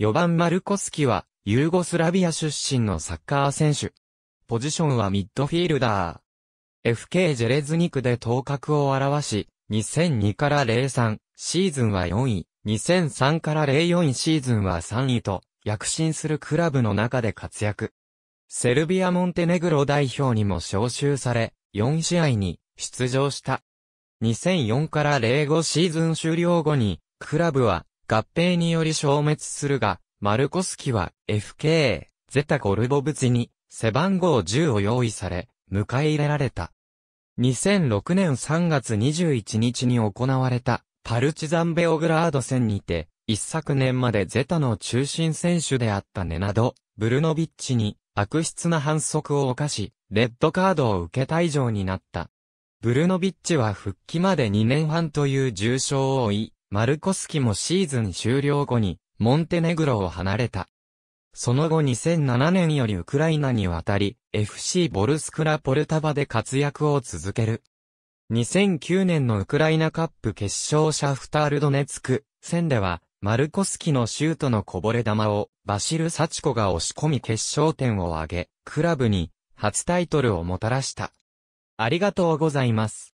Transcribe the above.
4番マルコスキは、ユーゴスラビア出身のサッカー選手。ポジションはミッドフィールダー。FK ジェレズニクで頭角を現し、2002から03シーズンは4位、2003から04シーズンは3位と、躍進するクラブの中で活躍。セルビア・モンテネグロ代表にも招集され、4試合に出場した。2004から05シーズン終了後に、クラブは合併により消滅するが、マルコスキは FK、ゼタゴルボブチに背番号10を用意され、迎え入れられた。2006年3月21日に行われたパルチザンベオグラード戦にて、一昨年までゼタの中心選手であったネナド、ブルノビッチに悪質な反則を犯し、レッドカードを受け退場になった。ブルノビッチは復帰まで2年半という重傷を負い、マルコスキもシーズン終了後に、モンテネグロを離れた。その後2007年よりウクライナに渡り、FC ボルスクラポルタバで活躍を続ける。2009年のウクライナカップ決勝シャフタールドネツク戦では、マルコスキのシュートのこぼれ球をバシル・サチコが押し込み決勝点を挙げ、クラブに初タイトルをもたらした。ありがとうございます。